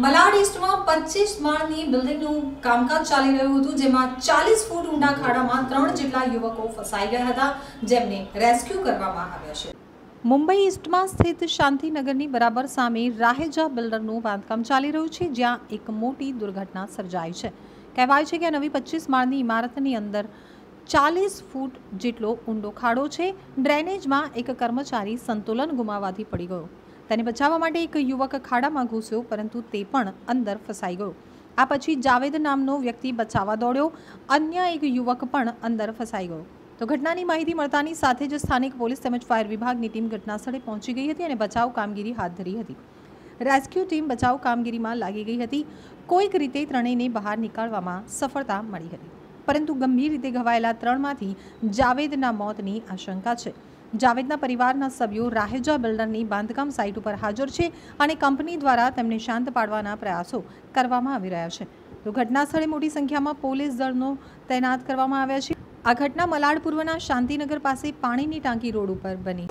મલાડ ઈસ્ટમાં પચીસ માળની બિલ્ડિંગનું કામકાજ ચાલી રહ્યું હતું જેમાં ચાલીસ ફૂટ ઊંડા ખાડામાં ત્રણ જેટલા યુવકો ફસાઈ ગયા હતા જેમને રેસ્ક્યુ કરવામાં આવ્યા છે મુંબઈ ઇસ્ટમાં સ્થિત શાંતિનગરની બરાબર સામે રાહેજા બિલ્ડરનું બાંધકામ ચાલી રહ્યું છે જ્યાં એક મોટી દુર્ઘટના સર્જાઈ છે કહેવાય છે કે નવી પચીસ માળની ઇમારતની અંદર ચાલીસ ફૂટ જેટલો ઊંડો ખાડો છે ડ્રેનેજમાં એક કર્મચારી સંતુલન ગુમાવવાથી પડી ગયો તેને બચાવવા માટે એક યુવક ખાડામાં ઘૂસ્યો પરંતુ તે પણ અંદર ફસાઈ ગયો આ પછી જાવેદ નામનો વ્યક્તિ બચાવવા દોડ્યો અન્ય એક યુવક પણ અંદર ફસાઈ ગયો તો ઘટનાની માહિતી મળતાની સાથે જ સ્થાનિક પોલીસ તેમજ ફાયર વિભાગની ટીમ ઘટનાસ્થળે પહોંચી ગઈ હતી અને બચાવ કામગીરી હાથ ધરી હતી રેસ્ક્યુ ટીમ બચાવ કામગીરીમાં લાગી ગઈ હતી કોઈક રીતે ત્રણેયને બહાર નીકાળવામાં સફળતા મળી હતી પરંતુ ગંભીર રીતે ઘવાયેલા ત્રણમાંથી જાવેદના મોતની આશંકા છે જાવેદના પરિવારના સભ્યો રાહેજા બિલ્ડરની બાંધકામ સાઇટ ઉપર હાજર છે અને કંપની દ્વારા તેમને શાંત પાડવાના પ્રયાસો કરવામાં આવી રહ્યા છે તો ઘટના સ્થળે મોટી સંખ્યામાં પોલીસ દળનો તૈનાત કરવામાં આવ્યા છે આ ઘટના મલાડ પૂર્વના શાંતિનગર પાસે પાણીની ટાંકી રોડ ઉપર બની